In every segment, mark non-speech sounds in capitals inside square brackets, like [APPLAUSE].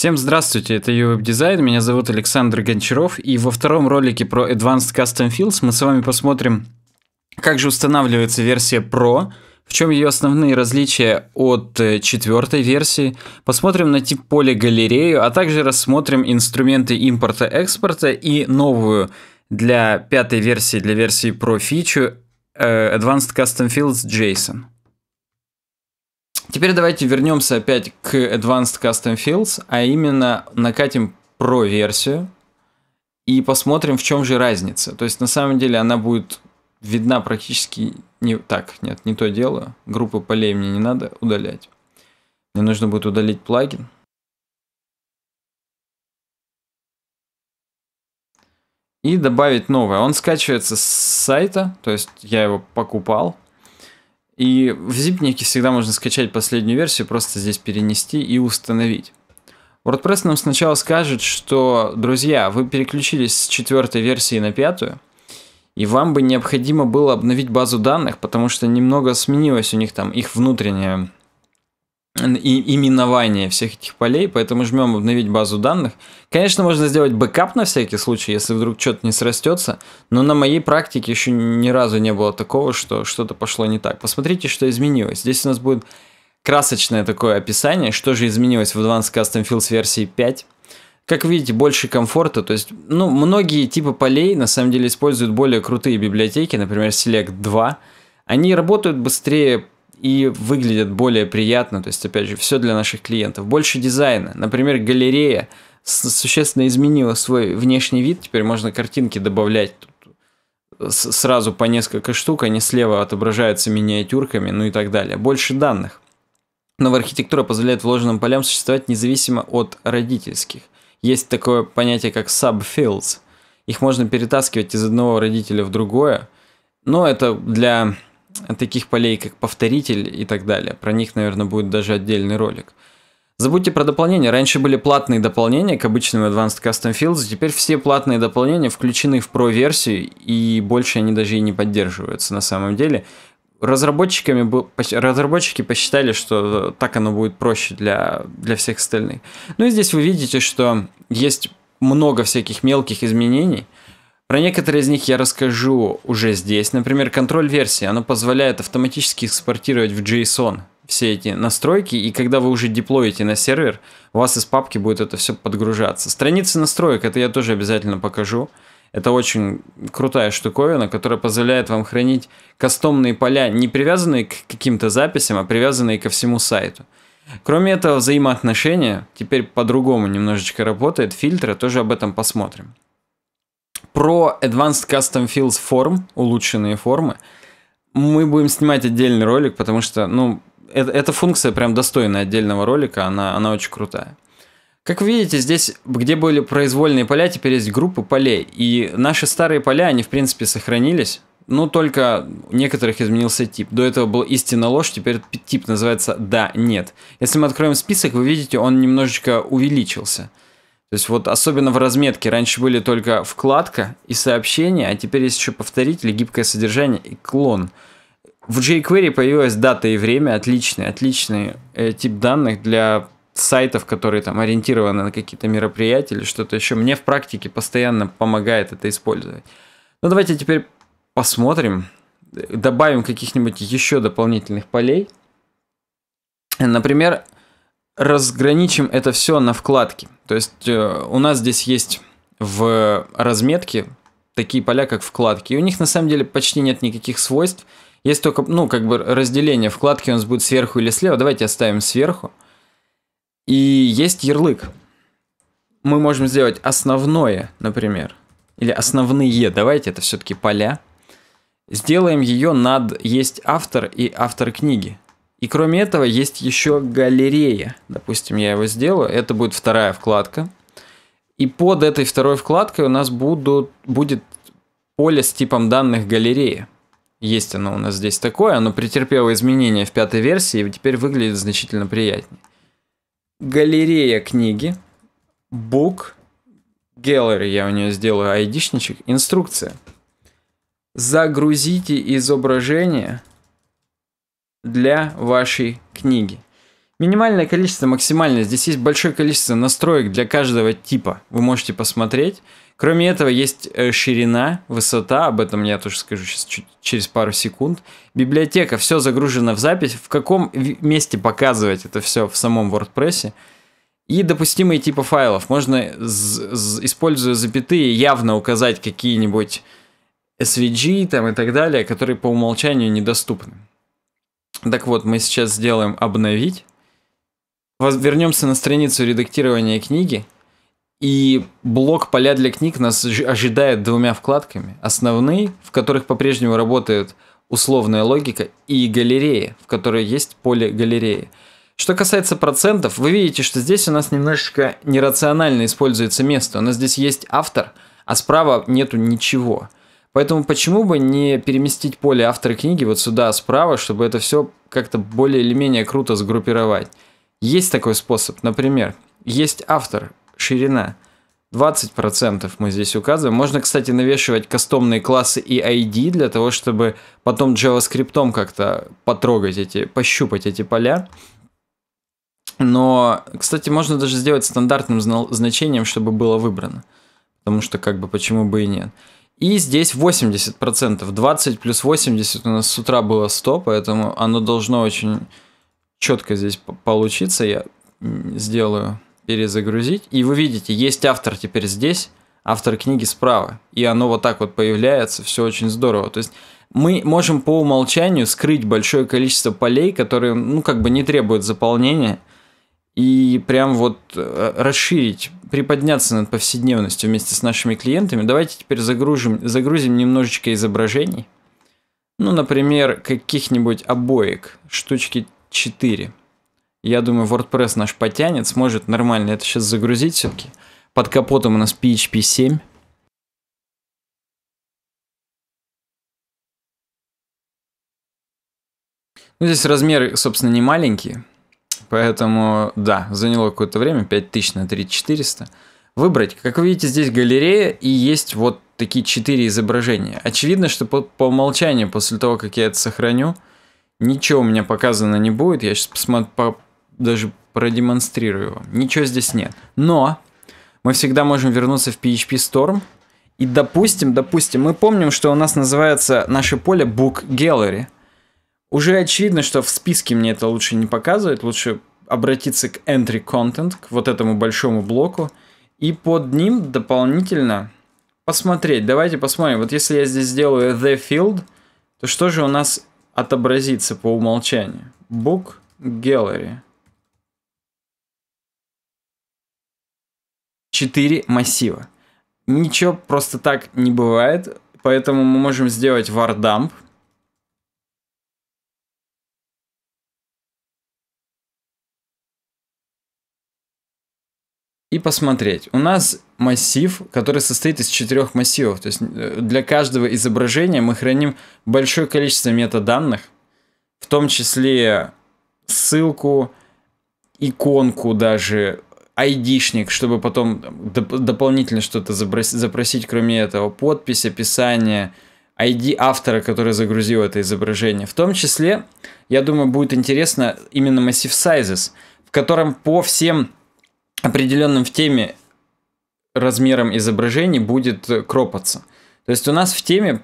Всем здравствуйте, это UWeb Design, меня зовут Александр Гончаров, и во втором ролике про Advanced Custom Fields мы с вами посмотрим, как же устанавливается версия Pro, в чем ее основные различия от э, четвертой версии, посмотрим на тип поля галерею, а также рассмотрим инструменты импорта-экспорта и новую для пятой версии, для версии Pro фичу э, Advanced Custom Fields JSON. Теперь давайте вернемся опять к Advanced Custom Fields, а именно накатим Pro версию и посмотрим, в чем же разница. То есть на самом деле она будет видна практически не так, нет, не то дело. Группы полей мне не надо удалять. Мне нужно будет удалить плагин. И добавить новое. Он скачивается с сайта, то есть я его покупал. И в зипнике всегда можно скачать последнюю версию, просто здесь перенести и установить. WordPress нам сначала скажет, что, друзья, вы переключились с четвертой версии на пятую, и вам бы необходимо было обновить базу данных, потому что немного сменилось у них там их внутренняя и именование всех этих полей, поэтому жмем обновить базу данных. Конечно, можно сделать бэкап на всякий случай, если вдруг что-то не срастется, но на моей практике еще ни разу не было такого, что что-то пошло не так. Посмотрите, что изменилось. Здесь у нас будет красочное такое описание, что же изменилось в Advanced Custom Fields версии 5. Как видите, больше комфорта, то есть, ну, многие типы полей на самом деле используют более крутые библиотеки, например, Select 2, они работают быстрее и выглядят более приятно. То есть, опять же, все для наших клиентов. Больше дизайна. Например, галерея существенно изменила свой внешний вид. Теперь можно картинки добавлять тут э, сразу по несколько штук. Они слева отображаются миниатюрками, ну и так далее. Больше данных. Новая архитектура позволяет вложенным полям существовать независимо от родительских. Есть такое понятие, как subfields. Их можно перетаскивать из одного родителя в другое. Но это для таких полей, как повторитель и так далее. Про них, наверное, будет даже отдельный ролик. Забудьте про дополнения. Раньше были платные дополнения к обычным Advanced Custom Fields, теперь все платные дополнения включены в Pro-версию, и больше они даже и не поддерживаются на самом деле. Разработчиками, разработчики посчитали, что так оно будет проще для, для всех остальных. Ну и здесь вы видите, что есть много всяких мелких изменений – про некоторые из них я расскажу уже здесь. Например, контроль версии. Оно позволяет автоматически экспортировать в JSON все эти настройки, и когда вы уже деплоите на сервер, у вас из папки будет это все подгружаться. Страницы настроек, это я тоже обязательно покажу. Это очень крутая штуковина, которая позволяет вам хранить кастомные поля, не привязанные к каким-то записям, а привязанные ко всему сайту. Кроме этого, взаимоотношения теперь по-другому немножечко работает, фильтры, тоже об этом посмотрим. Про Advanced Custom Fields форм, улучшенные формы, мы будем снимать отдельный ролик, потому что, ну, это, эта функция прям достойна отдельного ролика, она, она очень крутая. Как вы видите, здесь, где были произвольные поля, теперь есть группы полей. И наши старые поля, они в принципе сохранились, ну только у некоторых изменился тип. До этого был истинно ложь, теперь тип называется «да», «нет». Если мы откроем список, вы видите, он немножечко увеличился – то есть вот особенно в разметке раньше были только вкладка и сообщение, а теперь есть еще повторитель, гибкое содержание и клон. В jQuery появилась дата и время, отличный, отличный э, тип данных для сайтов, которые там ориентированы на какие-то мероприятия или что-то еще. Мне в практике постоянно помогает это использовать. Ну давайте теперь посмотрим, добавим каких-нибудь еще дополнительных полей. Например, разграничим это все на вкладки. То есть э, у нас здесь есть в разметке такие поля, как вкладки. И у них на самом деле почти нет никаких свойств. Есть только, ну, как бы разделение вкладки, у нас будет сверху или слева. Давайте оставим сверху. И есть ярлык. Мы можем сделать основное, например, или основные, давайте это все-таки поля. Сделаем ее над есть автор и автор книги. И кроме этого есть еще галерея. Допустим, я его сделаю. Это будет вторая вкладка. И под этой второй вкладкой у нас будут, будет поле с типом данных галереи. Есть оно у нас здесь такое, оно претерпело изменения в пятой версии и теперь выглядит значительно приятнее. Галерея книги, book, gallery, я у нее сделаю айдишничек, инструкция. Загрузите изображение для вашей книги. Минимальное количество, максимальное. Здесь есть большое количество настроек для каждого типа. Вы можете посмотреть. Кроме этого, есть э, ширина, высота, об этом я тоже скажу сейчас чуть, через пару секунд. Библиотека, все загружено в запись, в каком месте показывать это все в самом WordPress. И допустимые типы файлов. Можно, используя запятые, явно указать какие-нибудь SVG там, и так далее, которые по умолчанию недоступны. Так вот, мы сейчас сделаем обновить. Вернемся на страницу редактирования книги. И блок поля для книг нас ожидает двумя вкладками. Основные, в которых по-прежнему работает условная логика, и галерея, в которой есть поле галереи. Что касается процентов, вы видите, что здесь у нас немножечко нерационально используется место. У нас здесь есть автор, а справа нету ничего. Поэтому почему бы не переместить поле автора книги вот сюда справа, чтобы это все как-то более или менее круто сгруппировать. Есть такой способ, например, есть автор, ширина, 20% мы здесь указываем. Можно, кстати, навешивать кастомные классы и ID для того, чтобы потом JavaScript как-то потрогать эти, пощупать эти поля. Но, кстати, можно даже сделать стандартным значением, чтобы было выбрано. Потому что, как бы, почему бы и нет. И здесь 80%. 20 плюс 80 у нас с утра было 100, поэтому оно должно очень четко здесь получиться. Я сделаю перезагрузить. И вы видите, есть автор теперь здесь, автор книги справа. И оно вот так вот появляется, все очень здорово. То есть мы можем по умолчанию скрыть большое количество полей, которые, ну, как бы не требуют заполнения – и прям вот э, расширить, приподняться над повседневностью вместе с нашими клиентами. Давайте теперь загружим, загрузим немножечко изображений. Ну, например, каких-нибудь обоек, штучки 4. Я думаю, WordPress наш потянет, сможет нормально это сейчас загрузить все-таки. Под капотом у нас PHP 7. Ну, здесь размеры, собственно, не маленькие. Поэтому, да, заняло какое-то время, 5000 на 3400. Выбрать. Как вы видите, здесь галерея и есть вот такие четыре изображения. Очевидно, что по, по умолчанию, после того, как я это сохраню, ничего у меня показано не будет. Я сейчас посмотрю, по, даже продемонстрирую вам. Ничего здесь нет. Но мы всегда можем вернуться в PHP Storm. И допустим, допустим, мы помним, что у нас называется наше поле Book Gallery – уже очевидно, что в списке мне это лучше не показывать, лучше обратиться к entry content, к вот этому большому блоку, и под ним дополнительно посмотреть. Давайте посмотрим, вот если я здесь сделаю the field, то что же у нас отобразится по умолчанию? Book Gallery. четыре массива. Ничего просто так не бывает, поэтому мы можем сделать вардамп. и посмотреть. У нас массив, который состоит из четырех массивов. То есть э, для каждого изображения мы храним большое количество метаданных, в том числе ссылку, иконку даже, айдишник, чтобы потом доп дополнительно что-то запросить, кроме этого, подпись, описание, ID автора, который загрузил это изображение. В том числе, я думаю, будет интересно именно массив sizes, в котором по всем определенным в теме размером изображений будет э, кропаться. То есть у нас в теме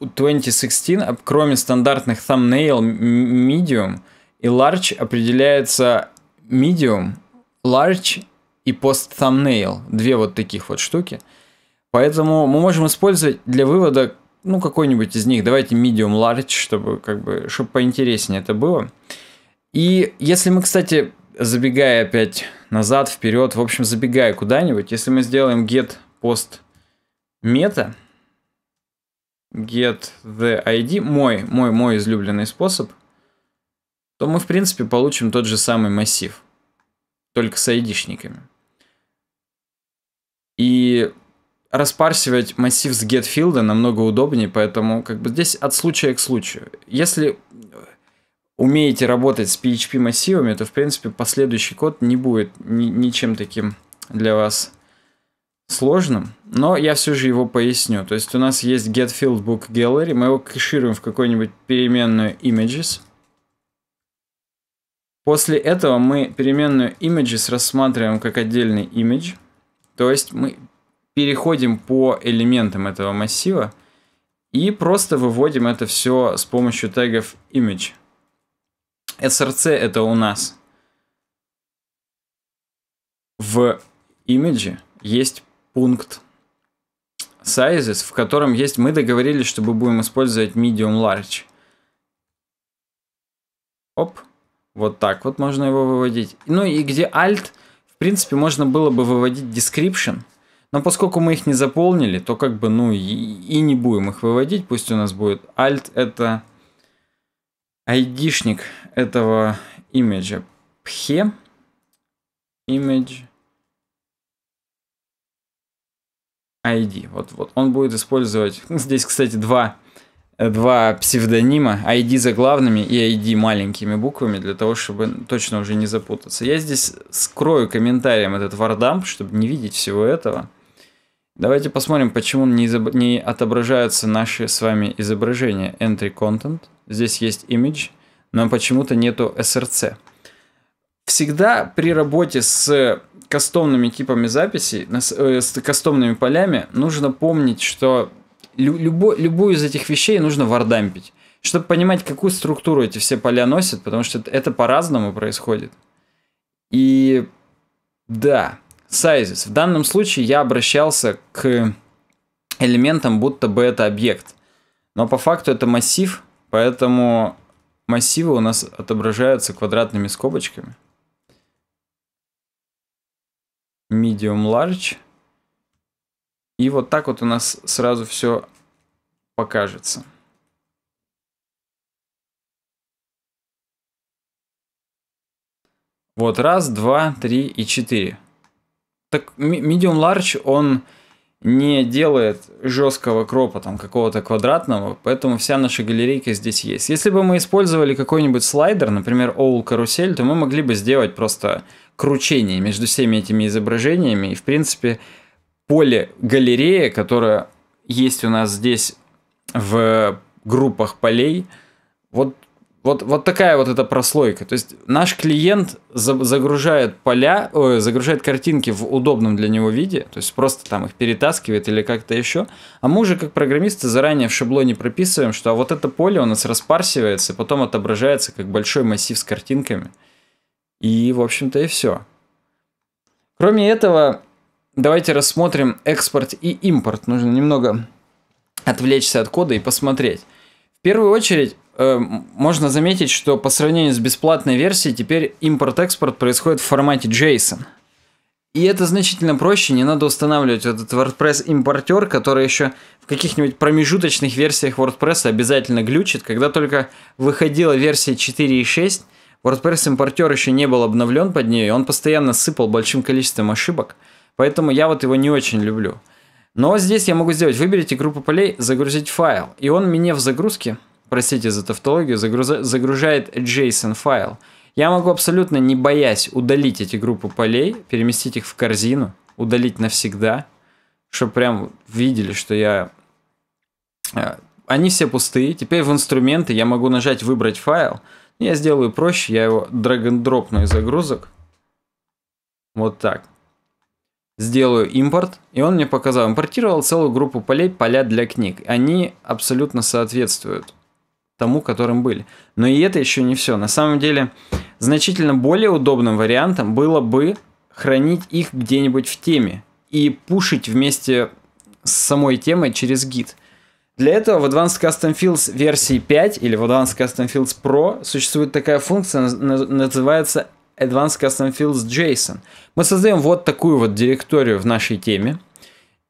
2016, а кроме стандартных thumbnail, medium и large определяется medium, large и post thumbnail. Две вот таких вот штуки. Поэтому мы можем использовать для вывода ну, какой-нибудь из них. Давайте medium large, чтобы как бы чтобы поинтереснее это было. И если мы, кстати, забегая опять назад, вперед, в общем, забегая куда-нибудь, если мы сделаем get post meta, get the ID, мой, мой, мой излюбленный способ, то мы, в принципе, получим тот же самый массив, только с айдишниками. И распарсивать массив с get getField намного удобнее, поэтому как бы здесь от случая к случаю. Если умеете работать с PHP массивами, то в принципе последующий код не будет ни ничем таким для вас сложным, но я все же его поясню. То есть у нас есть getFieldBookGallery, мы его кэшируем в какую-нибудь переменную images. После этого мы переменную images рассматриваем как отдельный image, то есть мы переходим по элементам этого массива и просто выводим это все с помощью тегов image. SRC это у нас в имидже есть пункт sizes, в котором есть, мы договорились, что мы будем использовать medium large. Оп, вот так вот можно его выводить. Ну и где alt, в принципе, можно было бы выводить description, но поскольку мы их не заполнили, то как бы, ну и, и не будем их выводить, пусть у нас будет alt это айдишник этого имиджа пхе имидж, ID. Вот, вот он будет использовать... [LAUGHS] здесь, кстати, два, два псевдонима. ID главными и ID маленькими буквами, для того, чтобы точно уже не запутаться. Я здесь скрою комментарием этот вардамп, чтобы не видеть всего этого. Давайте посмотрим, почему не, изоб... не отображаются наши с вами изображения. Entry Content. Здесь есть Image, но почему-то нету SRC. Всегда при работе с кастомными типами записей, э, с кастомными полями, нужно помнить, что любо, любую из этих вещей нужно вардампить, чтобы понимать, какую структуру эти все поля носят, потому что это по-разному происходит. И да, sizes. В данном случае я обращался к элементам, будто бы это объект. Но по факту это массив, поэтому массивы у нас отображаются квадратными скобочками. Medium Large. И вот так вот у нас сразу все покажется. Вот раз, два, три и четыре так, medium large, он не делает жесткого кропа там какого-то квадратного, поэтому вся наша галерейка здесь есть. Если бы мы использовали какой-нибудь слайдер, например, OWL карусель, то мы могли бы сделать просто кручение между всеми этими изображениями, и в принципе поле галерея, которое есть у нас здесь в группах полей, вот вот, вот такая вот эта прослойка. То есть наш клиент за, загружает поля, о, загружает картинки в удобном для него виде, то есть просто там их перетаскивает или как-то еще. А мы уже как программисты заранее в шаблоне прописываем, что а вот это поле у нас распарсивается, потом отображается как большой массив с картинками. И, в общем-то, и все. Кроме этого, давайте рассмотрим экспорт и импорт. Нужно немного отвлечься от кода и посмотреть. В первую очередь, Эм, можно заметить, что по сравнению с бесплатной версией теперь импорт-экспорт происходит в формате JSON. И это значительно проще, не надо устанавливать этот WordPress-импортер, который еще в каких-нибудь промежуточных версиях WordPress обязательно глючит. Когда только выходила версия 4.6, WordPress-импортер еще не был обновлен под нее, и он постоянно сыпал большим количеством ошибок. Поэтому я вот его не очень люблю. Но здесь я могу сделать, выберите группу полей, загрузить файл. И он мне в загрузке простите за тавтологию, загружает JSON файл. Я могу абсолютно не боясь удалить эти группы полей, переместить их в корзину, удалить навсегда, чтобы прям видели, что я... Э, они все пустые. Теперь в инструменты я могу нажать «Выбрать файл». Я сделаю проще, я его драг-н-дропну из загрузок. Вот так. Сделаю импорт, и он мне показал, импортировал целую группу полей, поля для книг. Они абсолютно соответствуют тому, которым были. Но и это еще не все. На самом деле, значительно более удобным вариантом было бы хранить их где-нибудь в теме и пушить вместе с самой темой через гид. Для этого в Advanced Custom Fields версии 5 или в Advanced Custom Fields Pro существует такая функция, называется Advanced Custom Fields JSON. Мы создаем вот такую вот директорию в нашей теме,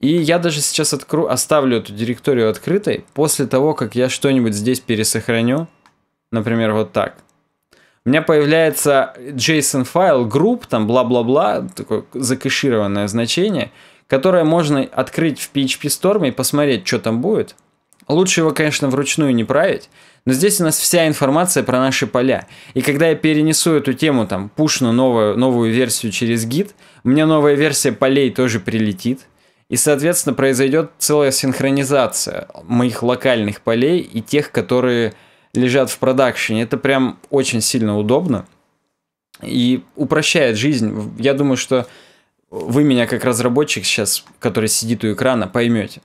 и я даже сейчас откру, оставлю эту директорию открытой. После того, как я что-нибудь здесь пересохраню, например, вот так. У меня появляется JSON файл group, там бла-бла-бла, такое закэшированное значение, которое можно открыть в PHP Storm и посмотреть, что там будет. Лучше его, конечно, вручную не править, но здесь у нас вся информация про наши поля. И когда я перенесу эту тему, там, пушну новую, новую версию через гид, мне новая версия полей тоже прилетит. И, соответственно, произойдет целая синхронизация моих локальных полей и тех, которые лежат в продакшене. Это прям очень сильно удобно и упрощает жизнь. Я думаю, что вы меня как разработчик сейчас, который сидит у экрана, поймете.